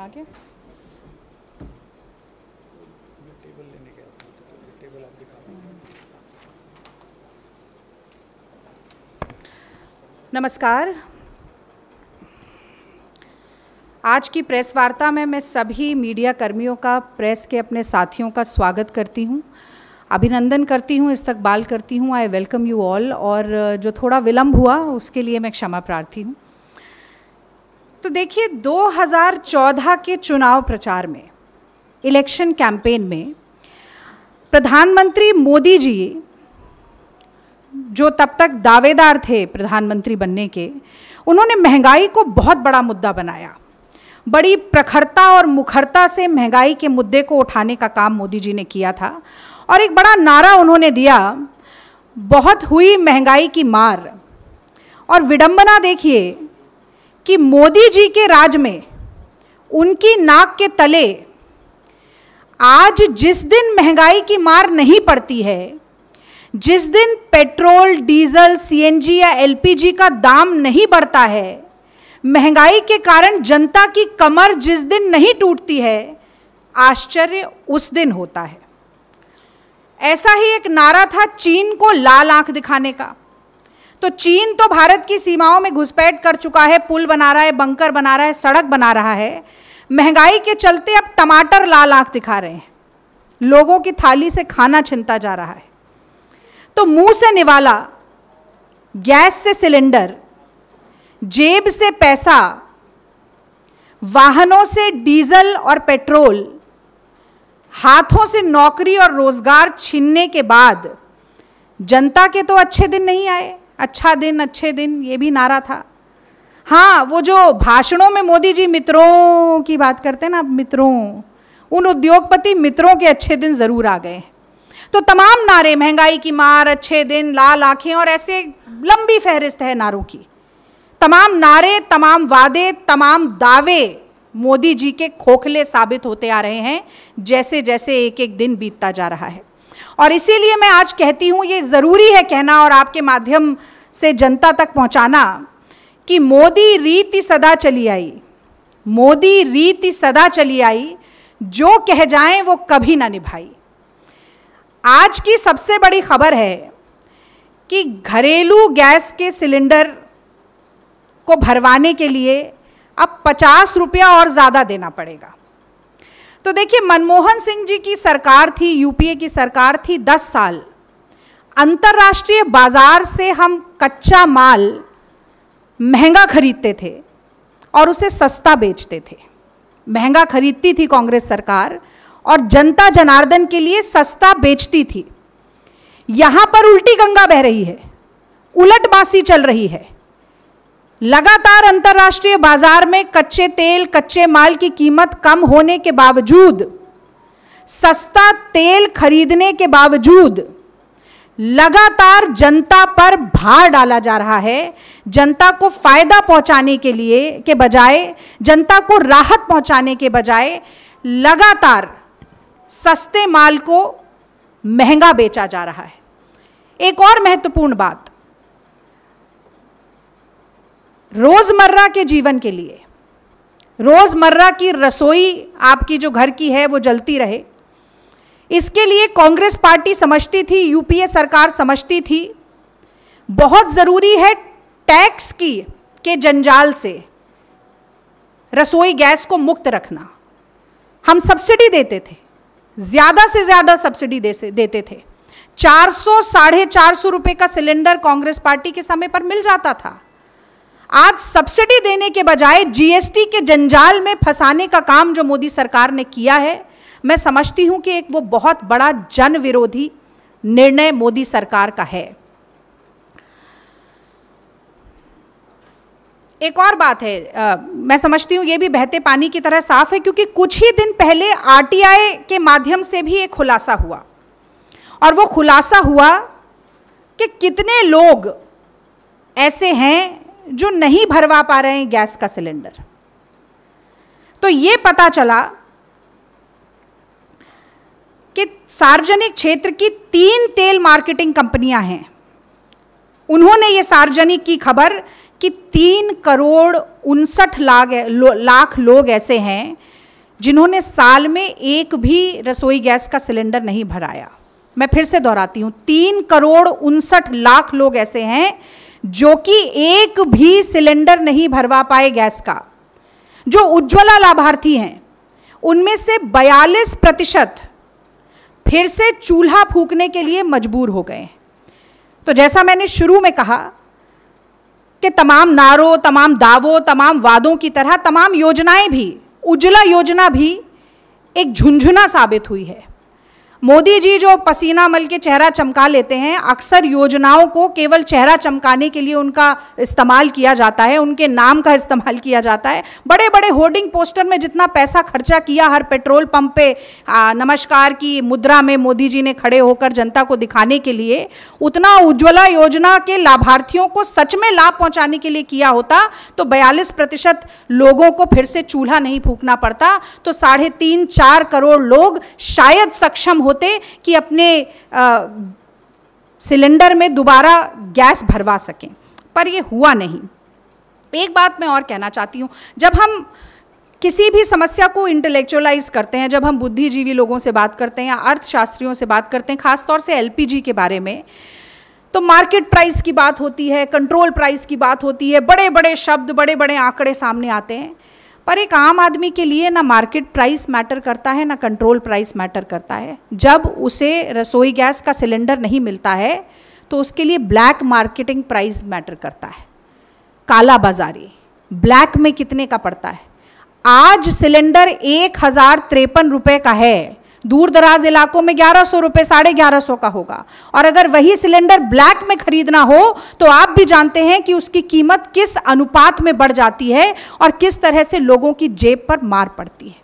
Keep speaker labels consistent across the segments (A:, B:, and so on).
A: आगे टेबल लेने के टेबल तो आप नमस्कार आज की प्रेस वार्ता में मैं सभी मीडिया कर्मियों का प्रेस के अपने साथियों का स्वागत करती हूं अभिनंदन करती हूं इस्तकबाल करती हूं आई वेलकम यू ऑल और जो थोड़ा विलम्ब हुआ उसके लिए मैं क्षमा प्रार्थी हूं तो देखिए 2014 के चुनाव प्रचार में इलेक्शन कैंपेन में प्रधानमंत्री मोदी जी जो तब तक दावेदार थे प्रधानमंत्री बनने के उन्होंने महंगाई को बहुत बड़ा मुद्दा बनाया बड़ी प्रखरता और मुखरता से महंगाई के मुद्दे को उठाने का काम मोदी जी ने किया था और एक बड़ा नारा उन्होंने दिया बहुत हुई महंगाई की मार और विडंबना देखिए कि मोदी जी के राज में उनकी नाक के तले आज जिस दिन महंगाई की मार नहीं पड़ती है जिस दिन पेट्रोल डीजल सीएनजी या एलपीजी का दाम नहीं बढ़ता है महंगाई के कारण जनता की कमर जिस दिन नहीं टूटती है आश्चर्य उस दिन होता है ऐसा ही एक नारा था चीन को लाल आंख दिखाने का तो चीन तो भारत की सीमाओं में घुसपैठ कर चुका है पुल बना रहा है बंकर बना रहा है सड़क बना रहा है महंगाई के चलते अब टमाटर लाल आंख दिखा रहे हैं लोगों की थाली से खाना छिनता जा रहा है तो मुंह से निवाला गैस से सिलेंडर जेब से पैसा वाहनों से डीजल और पेट्रोल हाथों से नौकरी और रोजगार छीनने के बाद जनता के तो अच्छे दिन नहीं आए अच्छा दिन अच्छे दिन ये भी नारा था हाँ वो जो भाषणों में मोदी जी मित्रों की बात करते हैं ना मित्रों उन उद्योगपति मित्रों के अच्छे दिन ज़रूर आ गए तो तमाम नारे महंगाई की मार अच्छे दिन लाल आँखें और ऐसे लंबी फहरिस्त है नारों की तमाम नारे तमाम वादे तमाम दावे मोदी जी के खोखले साबित होते आ रहे हैं जैसे जैसे एक एक दिन बीतता जा रहा है और इसीलिए मैं आज कहती हूँ ये ज़रूरी है कहना और आपके माध्यम से जनता तक पहुँचाना कि मोदी रीति सदा चली आई मोदी रीति सदा चली आई जो कह जाएं वो कभी ना निभाई आज की सबसे बड़ी खबर है कि घरेलू गैस के सिलेंडर को भरवाने के लिए अब पचास रुपया और ज़्यादा देना पड़ेगा तो देखिए मनमोहन सिंह जी की सरकार थी यूपीए की सरकार थी दस साल अंतर्राष्ट्रीय बाजार से हम कच्चा माल महंगा खरीदते थे और उसे सस्ता बेचते थे महंगा खरीदती थी कांग्रेस सरकार और जनता जनार्दन के लिए सस्ता बेचती थी यहां पर उल्टी गंगा बह रही है उलट बासी चल रही है लगातार अंतर्राष्ट्रीय बाजार में कच्चे तेल कच्चे माल की कीमत कम होने के बावजूद सस्ता तेल खरीदने के बावजूद लगातार जनता पर भार डाला जा रहा है जनता को फायदा पहुंचाने के लिए के बजाय जनता को राहत पहुंचाने के बजाय लगातार सस्ते माल को महंगा बेचा जा रहा है एक और महत्वपूर्ण बात रोजमर्रा के जीवन के लिए रोजमर्रा की रसोई आपकी जो घर की है वो जलती रहे इसके लिए कांग्रेस पार्टी समझती थी यूपीए सरकार समझती थी बहुत ज़रूरी है टैक्स की के जंजाल से रसोई गैस को मुक्त रखना हम सब्सिडी देते थे ज़्यादा से ज़्यादा सब्सिडी देते थे चार सौ साढ़े चार सौ रुपये का सिलेंडर कांग्रेस पार्टी के समय पर मिल जाता था आज सब्सिडी देने के बजाय जीएसटी के जंजाल में फंसाने का काम जो मोदी सरकार ने किया है मैं समझती हूं कि एक वो बहुत बड़ा जन विरोधी निर्णय मोदी सरकार का है एक और बात है आ, मैं समझती हूँ ये भी बहते पानी की तरह साफ है क्योंकि कुछ ही दिन पहले आरटीआई के माध्यम से भी एक खुलासा हुआ और वो खुलासा हुआ कि कितने लोग ऐसे हैं जो नहीं भरवा पा रहे हैं गैस का सिलेंडर तो ये पता चला कि सार्वजनिक क्षेत्र की तीन तेल मार्केटिंग कंपनियां हैं उन्होंने ये सार्वजनिक की खबर कि तीन करोड़ उनसठ लाख लाख लोग ऐसे हैं जिन्होंने साल में एक भी रसोई गैस का सिलेंडर नहीं भराया मैं फिर से दोहराती हूँ तीन करोड़ उनसठ लाख लोग ऐसे हैं जो कि एक भी सिलेंडर नहीं भरवा पाए गैस का जो उज्ज्वला लाभार्थी हैं उनमें से 42 प्रतिशत फिर से चूल्हा फूकने के लिए मजबूर हो गए तो जैसा मैंने शुरू में कहा कि तमाम नारों तमाम दावों तमाम वादों की तरह तमाम योजनाएं भी उज्ज्वला योजना भी एक झुंझुना साबित हुई है मोदी जी जो पसीना मल के चेहरा चमका लेते हैं अक्सर योजनाओं को केवल चेहरा चमकाने के लिए उनका इस्तेमाल किया जाता है उनके नाम का इस्तेमाल किया जाता है बड़े बड़े होर्डिंग पोस्टर में जितना पैसा खर्चा किया हर पेट्रोल पंप पे आ, नमस्कार की मुद्रा में मोदी जी ने खड़े होकर जनता को दिखाने के लिए उतना उज्ज्वला योजना के लाभार्थियों को सच में लाभ पहुँचाने के लिए किया होता तो बयालीस प्रतिशत लोगों को फिर से चूल्हा नहीं फूकना पड़ता तो साढ़े तीन चार करोड़ लोग शायद सक्षम होते कि अपने सिलेंडर में दोबारा गैस भरवा सकें पर ये हुआ नहीं एक बात मैं और कहना चाहती हूँ जब हम किसी भी समस्या को इंटेलेक्चुअलाइज करते हैं जब हम बुद्धिजीवी लोगों से बात करते हैं या अर्थशास्त्रियों से बात करते हैं खासतौर से एलपीजी के बारे में तो मार्केट प्राइस की बात होती है कंट्रोल प्राइस की बात होती है बड़े बड़े शब्द बड़े बड़े आंकड़े सामने आते हैं पर एक आम आदमी के लिए ना मार्केट प्राइस मैटर करता है ना कंट्रोल प्राइस मैटर करता है जब उसे रसोई गैस का सिलेंडर नहीं मिलता है तो उसके लिए ब्लैक मार्केटिंग प्राइस मैटर करता है काला बाजारी ब्लैक में कितने का पड़ता है आज सिलेंडर एक हज़ार तिरपन रुपये का है दूर दराज इलाकों में ग्यारह सौ रुपये साढ़े ग्यारह सौ का होगा और अगर वही सिलेंडर ब्लैक में खरीदना हो तो आप भी जानते हैं कि उसकी कीमत किस अनुपात में बढ़ जाती है और किस तरह से लोगों की जेब पर मार पड़ती है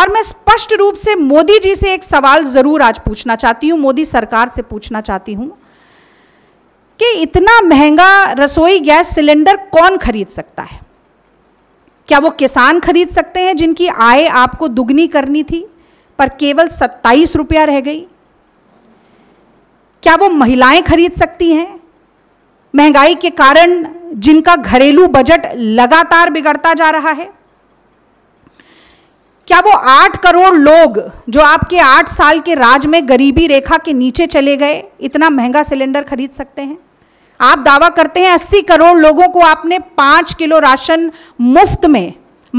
A: और मैं स्पष्ट रूप से मोदी जी से एक सवाल ज़रूर आज पूछना चाहती हूँ मोदी सरकार से पूछना चाहती हूँ कि इतना महंगा रसोई गैस सिलेंडर कौन खरीद सकता है क्या वो किसान खरीद सकते हैं जिनकी आय आपको दुगनी करनी थी पर केवल सत्ताईस रुपया रह गई क्या वो महिलाएं खरीद सकती हैं महंगाई के कारण जिनका घरेलू बजट लगातार बिगड़ता जा रहा है क्या वो आठ करोड़ लोग जो आपके आठ साल के राज में गरीबी रेखा के नीचे चले गए इतना महंगा सिलेंडर खरीद सकते हैं आप दावा करते हैं अस्सी करोड़ लोगों को आपने पांच किलो राशन मुफ्त में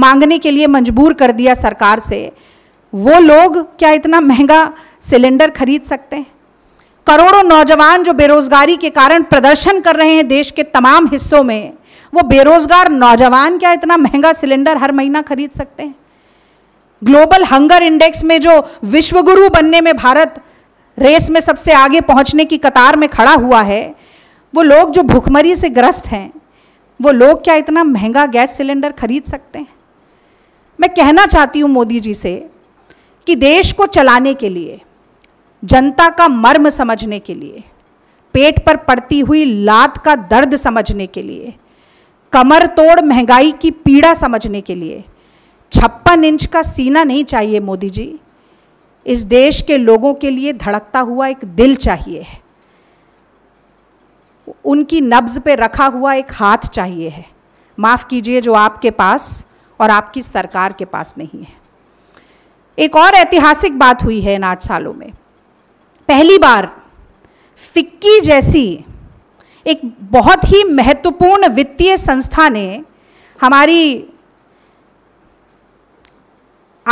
A: मांगने के लिए मजबूर कर दिया सरकार से वो लोग क्या इतना महंगा सिलेंडर खरीद सकते हैं करोड़ों नौजवान जो बेरोजगारी के कारण प्रदर्शन कर रहे हैं देश के तमाम हिस्सों में वो बेरोजगार नौजवान क्या इतना महंगा सिलेंडर हर महीना खरीद सकते हैं ग्लोबल हंगर इंडेक्स में जो विश्वगुरु बनने में भारत रेस में सबसे आगे पहुंचने की कतार में खड़ा हुआ है वो लोग जो भुखमरी से ग्रस्त हैं वो लोग क्या इतना महंगा गैस सिलेंडर खरीद सकते हैं मैं कहना चाहती हूँ मोदी जी से कि देश को चलाने के लिए जनता का मर्म समझने के लिए पेट पर पड़ती हुई लात का दर्द समझने के लिए कमर तोड़ महंगाई की पीड़ा समझने के लिए छप्पन इंच का सीना नहीं चाहिए मोदी जी इस देश के लोगों के लिए धड़कता हुआ एक दिल चाहिए है उनकी नब्ज पे रखा हुआ एक हाथ चाहिए है माफ़ कीजिए जो आपके पास और आपकी सरकार के पास नहीं है एक और ऐतिहासिक बात हुई है इन आठ सालों में पहली बार फिक्की जैसी एक बहुत ही महत्वपूर्ण वित्तीय संस्था ने हमारी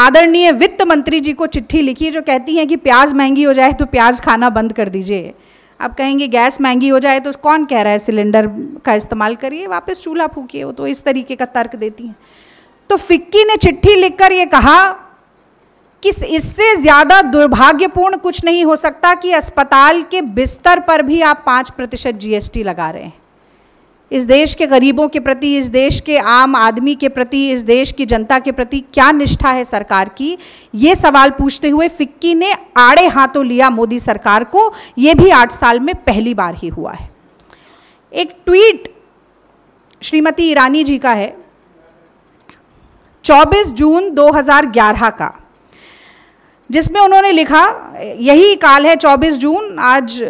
A: आदरणीय वित्त मंत्री जी को चिट्ठी लिखी जो कहती हैं कि प्याज महंगी हो जाए तो प्याज खाना बंद कर दीजिए आप कहेंगे गैस महंगी हो जाए तो कौन कह रहा है सिलेंडर का इस्तेमाल करिए वापस चूल्हा फूकिए वो तो इस तरीके का तर्क देती हैं तो फिक्की ने चिट्ठी लिखकर ये कहा कि इससे ज़्यादा दुर्भाग्यपूर्ण कुछ नहीं हो सकता कि अस्पताल के बिस्तर पर भी आप पांच प्रतिशत जीएसटी लगा रहे हैं इस देश के गरीबों के प्रति इस देश के आम आदमी के प्रति इस देश की जनता के प्रति क्या निष्ठा है सरकार की ये सवाल पूछते हुए फिक्की ने आड़े हाथों लिया मोदी सरकार को ये भी आठ साल में पहली बार ही हुआ है एक ट्वीट श्रीमती ईरानी जी का है 24 जून 2011 का जिसमें उन्होंने लिखा यही काल है 24 जून आज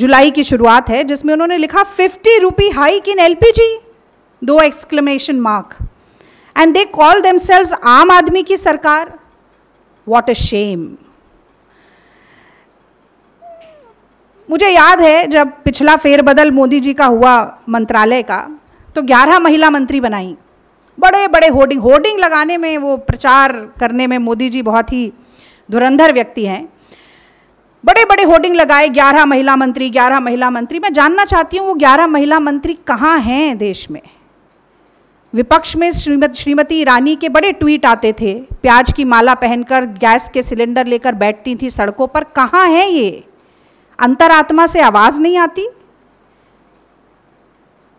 A: जुलाई की शुरुआत है जिसमें उन्होंने लिखा fifty rupee hike in LPG दो exclamation mark and they call them आम आदमी की सरकार वॉट अ शेम मुझे याद है जब पिछला फेरबदल मोदी जी का हुआ मंत्रालय का तो 11 महिला मंत्री बनाई बड़े बड़े होर्डिंग होर्डिंग लगाने में वो प्रचार करने में मोदी जी बहुत ही धुरंधर व्यक्ति हैं बड़े बड़े होर्डिंग लगाए ग्यारह महिला मंत्री ग्यारह महिला मंत्री मैं जानना चाहती हूँ वो ग्यारह महिला मंत्री कहाँ हैं देश में विपक्ष में श्रीमत श्रीमती ईरानी के बड़े ट्वीट आते थे प्याज की माला पहनकर गैस के सिलेंडर लेकर बैठती थी सड़कों पर कहाँ हैं ये अंतरात्मा से आवाज़ नहीं आती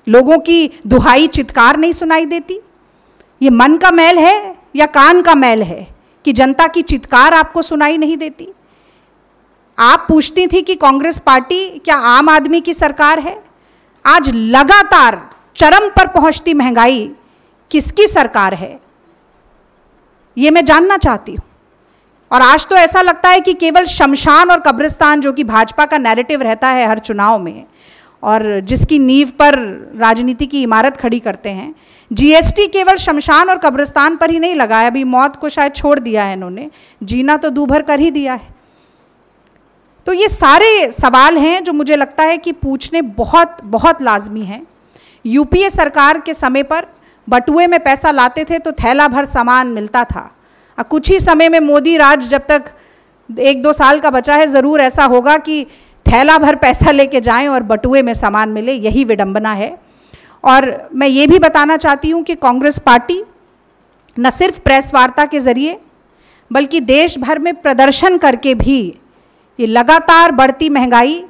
A: लोगों की दुहाई चित्कार नहीं सुनाई देती ये मन का मैल है या कान का मैल है कि जनता की चित्कार आपको सुनाई नहीं देती आप पूछती थी कि कांग्रेस पार्टी क्या आम आदमी की सरकार है आज लगातार चरम पर पहुंचती महंगाई किसकी सरकार है ये मैं जानना चाहती हूँ और आज तो ऐसा लगता है कि केवल शमशान और कब्रिस्तान जो कि भाजपा का नैरेटिव रहता है हर चुनाव में और जिसकी नींव पर राजनीति की इमारत खड़ी करते हैं जीएसटी केवल शमशान और कब्रिस्तान पर ही नहीं लगा है अभी मौत को शायद छोड़ दिया है इन्होंने जीना तो दूभर कर ही दिया है तो ये सारे सवाल हैं जो मुझे लगता है कि पूछने बहुत बहुत लाजमी हैं यूपीए सरकार के समय पर बटुए में पैसा लाते थे तो थैला भर सामान मिलता था और कुछ ही समय में मोदी राज जब तक एक दो साल का बचा है ज़रूर ऐसा होगा कि थैला भर पैसा लेके जाएं और बटुए में सामान मिले यही विडंबना है और मैं ये भी बताना चाहती हूँ कि कांग्रेस पार्टी न सिर्फ प्रेस वार्ता के ज़रिए बल्कि देश भर में प्रदर्शन करके भी ये लगातार बढ़ती महंगाई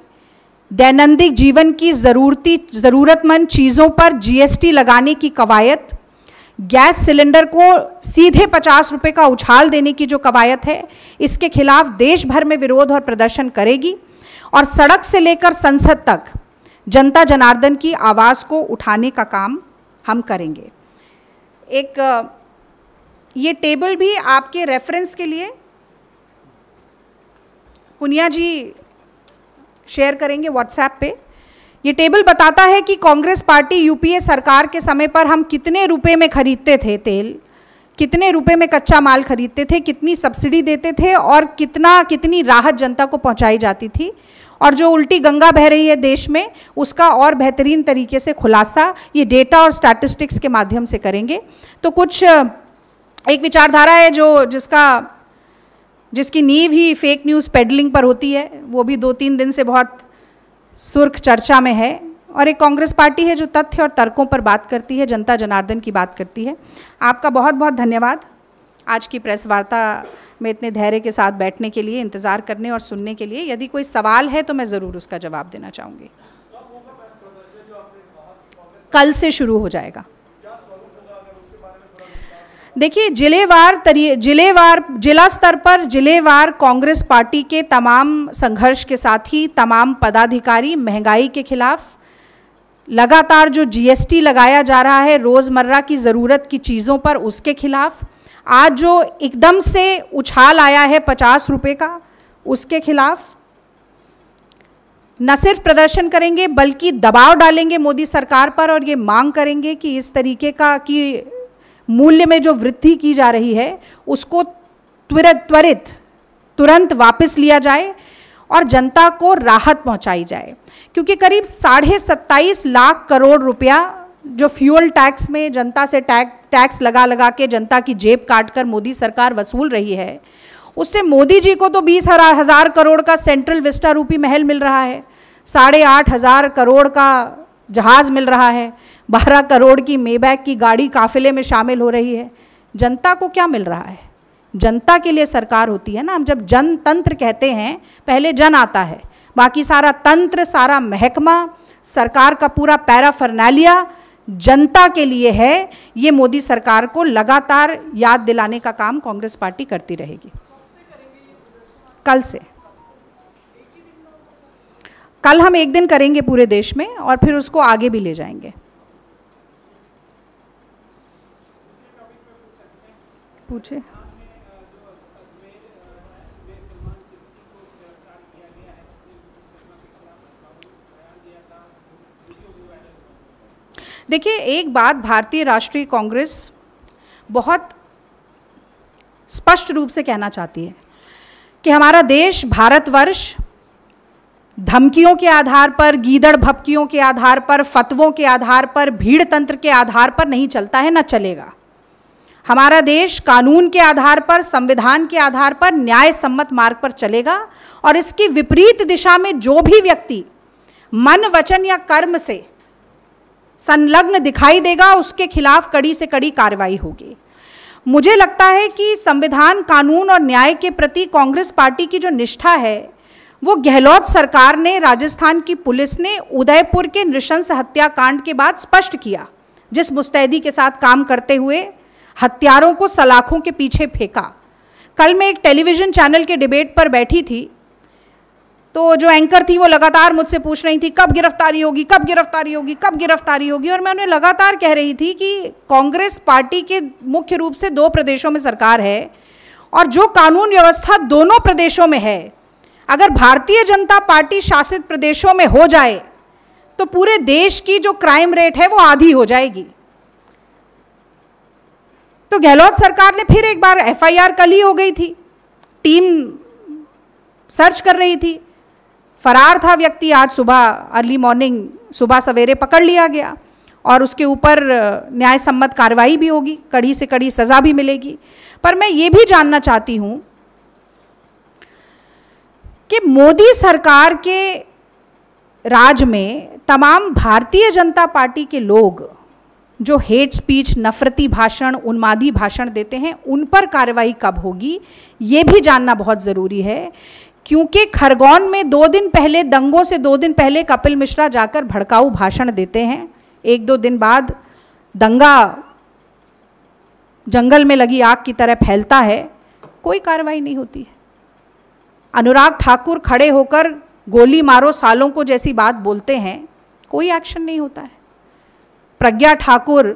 A: दैनंदिक जीवन की ज़रूरती ज़रूरतमंद चीज़ों पर जीएसटी लगाने की कवायद गैस सिलेंडर को सीधे पचास रुपये का उछाल देने की जो कवायद है इसके खिलाफ देश भर में विरोध और प्रदर्शन करेगी और सड़क से लेकर संसद तक जनता जनार्दन की आवाज़ को उठाने का काम हम करेंगे एक ये टेबल भी आपके रेफरेंस के लिए पुनिया जी शेयर करेंगे व्हाट्सएप पे ये टेबल बताता है कि कांग्रेस पार्टी यूपीए सरकार के समय पर हम कितने रुपए में खरीदते थे तेल कितने रुपए में कच्चा माल खरीदते थे कितनी सब्सिडी देते थे और कितना कितनी राहत जनता को पहुंचाई जाती थी और जो उल्टी गंगा बह रही है देश में उसका और बेहतरीन तरीके से खुलासा ये डेटा और स्टैटिस्टिक्स के माध्यम से करेंगे तो कुछ एक विचारधारा है जो जिसका जिसकी नींव ही फेक न्यूज़ पेडलिंग पर होती है वो भी दो तीन दिन से बहुत सुर्ख चर्चा में है और एक कांग्रेस पार्टी है जो तथ्य और तर्कों पर बात करती है जनता जनार्दन की बात करती है आपका बहुत बहुत धन्यवाद आज की प्रेस वार्ता मैं इतने धैर्य के साथ बैठने के लिए इंतज़ार करने और सुनने के लिए यदि कोई सवाल है तो मैं ज़रूर उसका जवाब देना चाहूँगी कल से शुरू हो जाएगा देखिए जिलेवार जिलेवार जिला स्तर पर जिलेवार कांग्रेस पार्टी के तमाम संघर्ष के साथ ही तमाम पदाधिकारी महंगाई के खिलाफ लगातार जो जीएसटी लगाया जा रहा है रोज़मर्रा की ज़रूरत की चीज़ों पर उसके खिलाफ आज जो एकदम से उछाल आया है पचास रुपये का उसके खिलाफ न सिर्फ प्रदर्शन करेंगे बल्कि दबाव डालेंगे मोदी सरकार पर और ये मांग करेंगे कि इस तरीके का कि मूल्य में जो वृद्धि की जा रही है उसको त्वरित त्वरित तुरंत वापस लिया जाए और जनता को राहत पहुंचाई जाए क्योंकि करीब साढ़े सत्ताईस लाख करोड़ रुपया जो फ्यूल टैक्स में जनता से टैक्स टैक्स लगा लगा के जनता की जेब काट कर मोदी सरकार वसूल रही है उससे मोदी जी को तो बीस हज़ार करोड़ का सेंट्रल विस्टा रूपी महल मिल रहा है साढ़े आठ हज़ार करोड़ का जहाज़ मिल रहा है बारह करोड़ की मेबैक की गाड़ी काफिले में शामिल हो रही है जनता को क्या मिल रहा है जनता के लिए सरकार होती है ना हम जब जनतंत्र कहते हैं पहले जन आता है बाकी सारा तंत्र सारा महकमा सरकार का पूरा पैरा जनता के लिए है ये मोदी सरकार को लगातार याद दिलाने का काम कांग्रेस पार्टी करती रहेगी कल से कल हम एक दिन करेंगे पूरे देश में और फिर उसको आगे भी ले जाएंगे पूछे देखिए एक बात भारतीय राष्ट्रीय कांग्रेस बहुत स्पष्ट रूप से कहना चाहती है कि हमारा देश भारतवर्ष धमकियों के आधार पर गीदड़ भपकियों के आधार पर फतवों के आधार पर भीड़ तंत्र के आधार पर नहीं चलता है ना चलेगा हमारा देश कानून के आधार पर संविधान के आधार पर न्याय सम्मत मार्ग पर चलेगा और इसकी विपरीत दिशा में जो भी व्यक्ति मन वचन या कर्म से संलग्न दिखाई देगा उसके खिलाफ कड़ी से कड़ी कार्रवाई होगी मुझे लगता है कि संविधान कानून और न्याय के प्रति कांग्रेस पार्टी की जो निष्ठा है वो गहलोत सरकार ने राजस्थान की पुलिस ने उदयपुर के नृशंस हत्याकांड के बाद स्पष्ट किया जिस मुस्तैदी के साथ काम करते हुए हत्यारों को सलाखों के पीछे फेंका कल मैं एक टेलीविज़न चैनल के डिबेट पर बैठी थी तो जो एंकर थी वो लगातार मुझसे पूछ रही थी कब गिरफ्तारी होगी कब गिरफ्तारी होगी कब गिरफ्तारी होगी और मैं उन्हें लगातार कह रही थी कि कांग्रेस पार्टी के मुख्य रूप से दो प्रदेशों में सरकार है और जो कानून व्यवस्था दोनों प्रदेशों में है अगर भारतीय जनता पार्टी शासित प्रदेशों में हो जाए तो पूरे देश की जो क्राइम रेट है वो आधी हो जाएगी तो गहलोत सरकार ने फिर एक बार एफआईआर कल ही हो गई थी टीम सर्च कर रही थी फरार था व्यक्ति आज सुबह अर्ली मॉर्निंग सुबह सवेरे पकड़ लिया गया और उसके ऊपर न्याय सम्मत कार्रवाई भी होगी कड़ी से कड़ी सज़ा भी मिलेगी पर मैं ये भी जानना चाहती हूँ कि मोदी सरकार के राज में तमाम भारतीय जनता पार्टी के लोग जो हेट स्पीच नफरती भाषण उन्मादी भाषण देते हैं उन पर कार्रवाई कब होगी ये भी जानना बहुत ज़रूरी है क्योंकि खरगोन में दो दिन पहले दंगों से दो दिन पहले कपिल मिश्रा जाकर भड़काऊ भाषण देते हैं एक दो दिन बाद दंगा जंगल में लगी आग की तरह फैलता है कोई कार्रवाई नहीं होती है अनुराग ठाकुर खड़े होकर गोली मारो सालों को जैसी बात बोलते हैं कोई एक्शन नहीं होता है प्रज्ञा ठाकुर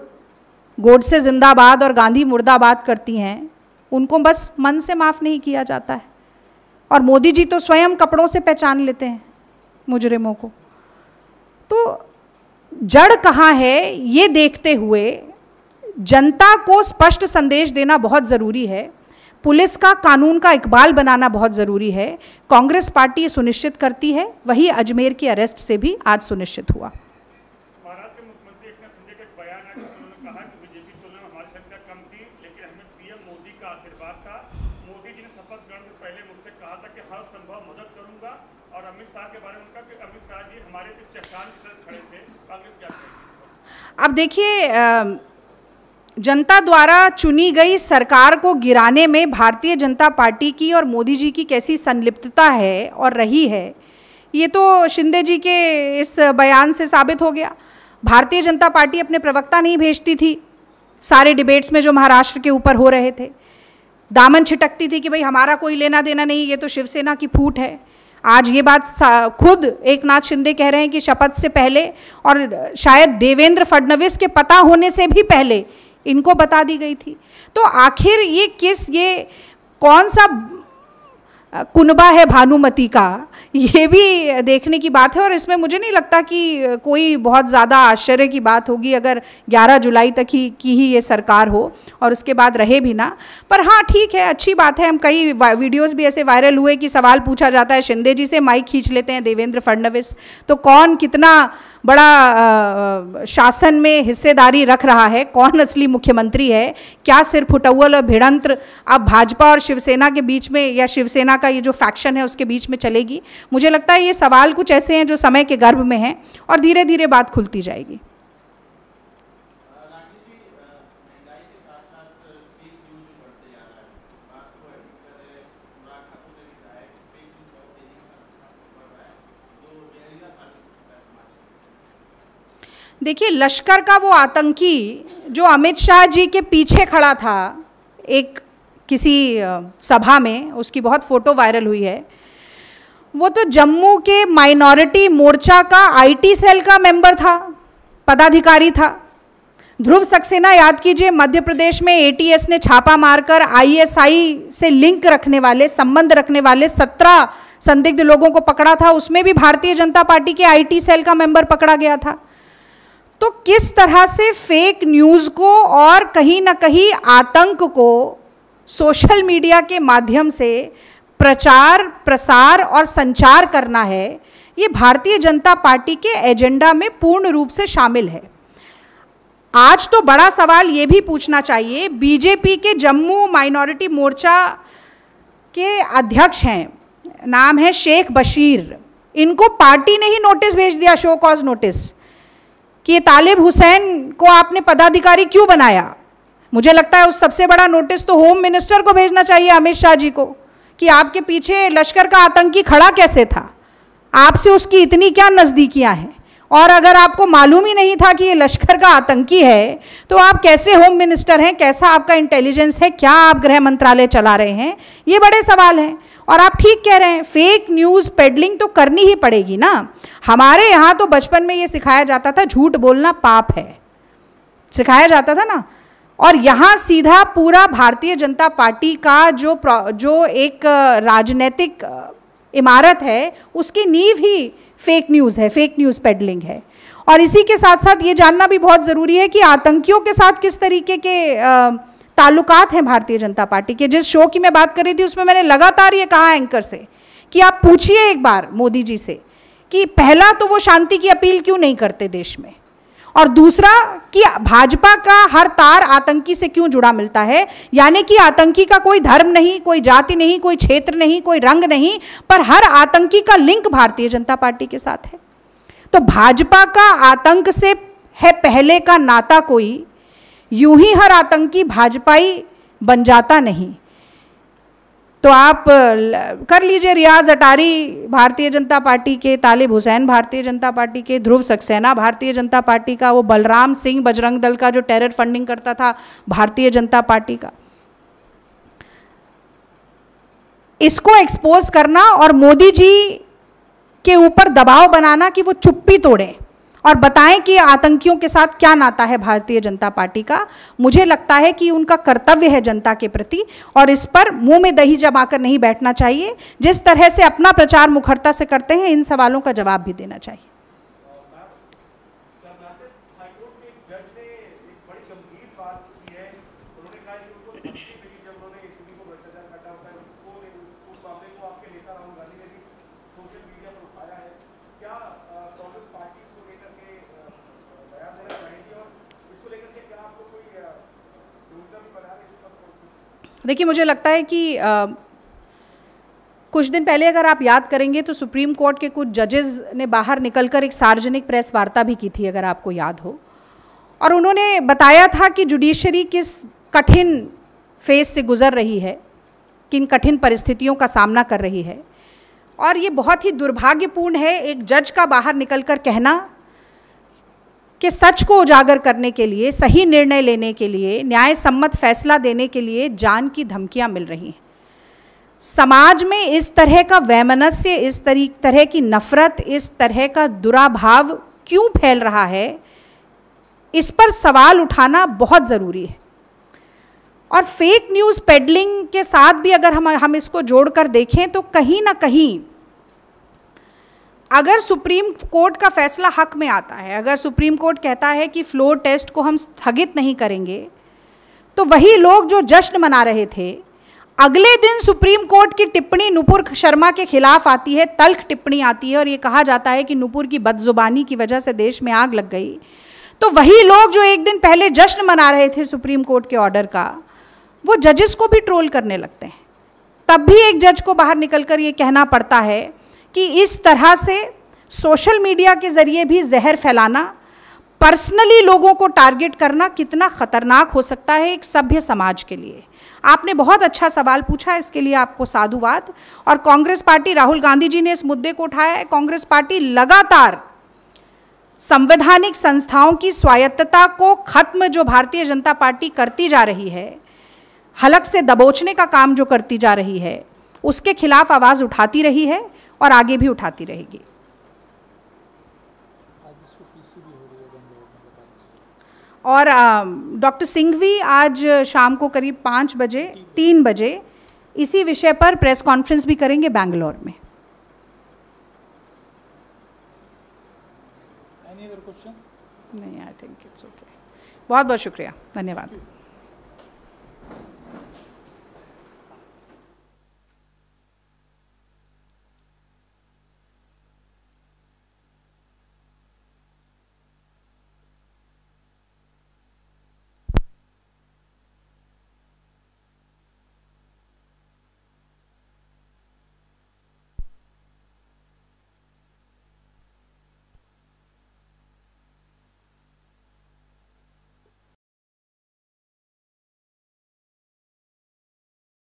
A: गोडसे जिंदाबाद और गांधी मुर्दाबाद करती हैं उनको बस मन से माफ़ नहीं किया जाता है और मोदी जी तो स्वयं कपड़ों से पहचान लेते हैं मुजरिमों को तो जड़ कहाँ है ये देखते हुए जनता को स्पष्ट संदेश देना बहुत ज़रूरी है पुलिस का कानून का इकबाल बनाना बहुत ज़रूरी है कांग्रेस पार्टी सुनिश्चित करती है वही अजमेर की अरेस्ट से भी आज सुनिश्चित हुआ अब देखिए जनता द्वारा चुनी गई सरकार को गिराने में भारतीय जनता पार्टी की और मोदी जी की कैसी संलिप्तता है और रही है ये तो शिंदे जी के इस बयान से साबित हो गया भारतीय जनता पार्टी अपने प्रवक्ता नहीं भेजती थी सारे डिबेट्स में जो महाराष्ट्र के ऊपर हो रहे थे दामन छिटकती थी कि भाई हमारा कोई लेना देना नहीं ये तो शिवसेना की फूट है आज ये बात खुद एक नाथ शिंदे कह रहे हैं कि शपथ से पहले और शायद देवेंद्र फडणवीस के पता होने से भी पहले इनको बता दी गई थी तो आखिर ये किस ये कौन सा कुनबा है भानुमति का ये भी देखने की बात है और इसमें मुझे नहीं लगता कि कोई बहुत ज़्यादा आश्चर्य की बात होगी अगर 11 जुलाई तक ही की ही ये सरकार हो और उसके बाद रहे भी ना पर हाँ ठीक है अच्छी बात है हम कई वीडियोज़ भी ऐसे वायरल हुए कि सवाल पूछा जाता है शिंदे जी से माइक खींच लेते हैं देवेंद्र फडणवीस तो कौन कितना बड़ा शासन में हिस्सेदारी रख रहा है कौन असली मुख्यमंत्री है क्या सिर्फ फुटवल और भिड़ंत्र अब भाजपा और शिवसेना के बीच में या शिवसेना का ये जो फैक्शन है उसके बीच में चलेगी मुझे लगता है ये सवाल कुछ ऐसे हैं जो समय के गर्भ में हैं और धीरे धीरे बात खुलती जाएगी देखिए लश्कर का वो आतंकी जो अमित शाह जी के पीछे खड़ा था एक किसी सभा में उसकी बहुत फ़ोटो वायरल हुई है वो तो जम्मू के माइनॉरिटी मोर्चा का आईटी सेल का मेंबर था पदाधिकारी था ध्रुव सक्सेना याद कीजिए मध्य प्रदेश में एटीएस ने छापा मारकर आईएसआई से लिंक रखने वाले संबंध रखने वाले सत्रह संदिग्ध लोगों को पकड़ा था उसमें भी भारतीय जनता पार्टी के आईटी सेल का मेंबर पकड़ा गया था तो किस तरह से फेक न्यूज़ को और कहीं ना कहीं आतंक को सोशल मीडिया के माध्यम से प्रचार प्रसार और संचार करना है ये भारतीय जनता पार्टी के एजेंडा में पूर्ण रूप से शामिल है आज तो बड़ा सवाल ये भी पूछना चाहिए बीजेपी के जम्मू माइनॉरिटी मोर्चा के अध्यक्ष हैं नाम है शेख बशीर इनको पार्टी ने ही नोटिस भेज दिया शो कॉज नोटिस कि ये तालिब हुसैन को आपने पदाधिकारी क्यों बनाया मुझे लगता है उस सबसे बड़ा नोटिस तो होम मिनिस्टर को भेजना चाहिए अमित शाह जी को कि आपके पीछे लश्कर का आतंकी खड़ा कैसे था आपसे उसकी इतनी क्या नज़दीकियाँ हैं और अगर आपको मालूम ही नहीं था कि ये लश्कर का आतंकी है तो आप कैसे होम मिनिस्टर हैं कैसा आपका इंटेलिजेंस है क्या आप गृह मंत्रालय चला रहे हैं ये बड़े सवाल हैं और आप ठीक कह रहे हैं फेक न्यूज़ पेडलिंग तो करनी ही पड़ेगी ना हमारे यहाँ तो बचपन में ये सिखाया जाता था झूठ बोलना पाप है सिखाया जाता था ना और यहाँ सीधा पूरा भारतीय जनता पार्टी का जो जो एक राजनीतिक इमारत है उसकी नींव ही फेक न्यूज़ है फेक न्यूज़ पेडलिंग है और इसी के साथ साथ ये जानना भी बहुत ज़रूरी है कि आतंकियों के साथ किस तरीके के आ, ताल्लुकात हैं भारतीय जनता पार्टी के जिस शो की मैं बात कर रही थी उसमें मैंने लगातार ये कहा एंकर से कि आप पूछिए एक बार मोदी जी से कि पहला तो वो शांति की अपील क्यों नहीं करते देश में और दूसरा कि भाजपा का हर तार आतंकी से क्यों जुड़ा मिलता है यानी कि आतंकी का कोई धर्म नहीं कोई जाति नहीं कोई क्षेत्र नहीं कोई रंग नहीं पर हर आतंकी का लिंक भारतीय जनता पार्टी के साथ है तो भाजपा का आतंक से है पहले का नाता कोई यूं ही हर आतंकी भाजपाई बन जाता नहीं तो आप कर लीजिए रियाज अटारी भारतीय जनता पार्टी के तालिब हुसैन भारतीय जनता पार्टी के ध्रुव सक्सेना भारतीय जनता पार्टी का वो बलराम सिंह बजरंग दल का जो टेरर फंडिंग करता था भारतीय जनता पार्टी का इसको एक्सपोज करना और मोदी जी के ऊपर दबाव बनाना कि वो चुप्पी तोड़े और बताएं कि आतंकियों के साथ क्या नाता है भारतीय जनता पार्टी का मुझे लगता है कि उनका कर्तव्य है जनता के प्रति और इस पर मुंह में दही जमाकर नहीं बैठना चाहिए जिस तरह से अपना प्रचार मुखरता से करते हैं इन सवालों का जवाब भी देना चाहिए देखिए मुझे लगता है कि आ, कुछ दिन पहले अगर आप याद करेंगे तो सुप्रीम कोर्ट के कुछ जजेस ने बाहर निकलकर एक सार्वजनिक प्रेस वार्ता भी की थी अगर आपको याद हो और उन्होंने बताया था कि जुडिशरी किस कठिन फेज से गुज़र रही है किन कठिन परिस्थितियों का सामना कर रही है और ये बहुत ही दुर्भाग्यपूर्ण है एक जज का बाहर निकलकर कहना कि सच को उजागर करने के लिए सही निर्णय लेने के लिए न्याय सम्मत फैसला देने के लिए जान की धमकियां मिल रही हैं समाज में इस तरह का वैमनस्य इस तरह की नफ़रत इस तरह का दुराभाव क्यों फैल रहा है इस पर सवाल उठाना बहुत ज़रूरी है और फेक न्यूज़ पेडलिंग के साथ भी अगर हम हम इसको जोड़कर देखें तो कहीं ना कहीं अगर सुप्रीम कोर्ट का फैसला हक में आता है अगर सुप्रीम कोर्ट कहता है कि फ्लोर टेस्ट को हम स्थगित नहीं करेंगे तो वही लोग जो जश्न मना रहे थे अगले दिन सुप्रीम कोर्ट की टिप्पणी नुपुर शर्मा के खिलाफ आती है तल्ख टिप्पणी आती है और ये कहा जाता है कि नुपुर की बदजुबानी की वजह से देश में आग लग गई तो वही लोग जो एक दिन पहले जश्न मना रहे थे सुप्रीम कोर्ट के ऑर्डर का वो जजेस को भी ट्रोल करने लगते हैं तब भी एक जज को बाहर निकलकर ये कहना पड़ता है कि इस तरह से सोशल मीडिया के ज़रिए भी जहर फैलाना पर्सनली लोगों को टारगेट करना कितना खतरनाक हो सकता है एक सभ्य समाज के लिए आपने बहुत अच्छा सवाल पूछा इसके लिए आपको साधुवाद और कांग्रेस पार्टी राहुल गांधी जी ने इस मुद्दे को उठाया है कांग्रेस पार्टी लगातार संवैधानिक संस्थाओं की स्वायत्तता को खत्म जो भारतीय जनता पार्टी करती जा रही है हलक से दबोचने का काम जो करती जा रही है उसके खिलाफ आवाज़ उठाती रही है और आगे भी उठाती रहेगी और डॉक्टर सिंह भी आज शाम को करीब पाँच बजे तीन बजे इसी विषय पर प्रेस कॉन्फ्रेंस भी करेंगे बैंगलोर में नहीं आई थिंक इट्स ओके बहुत बहुत शुक्रिया धन्यवाद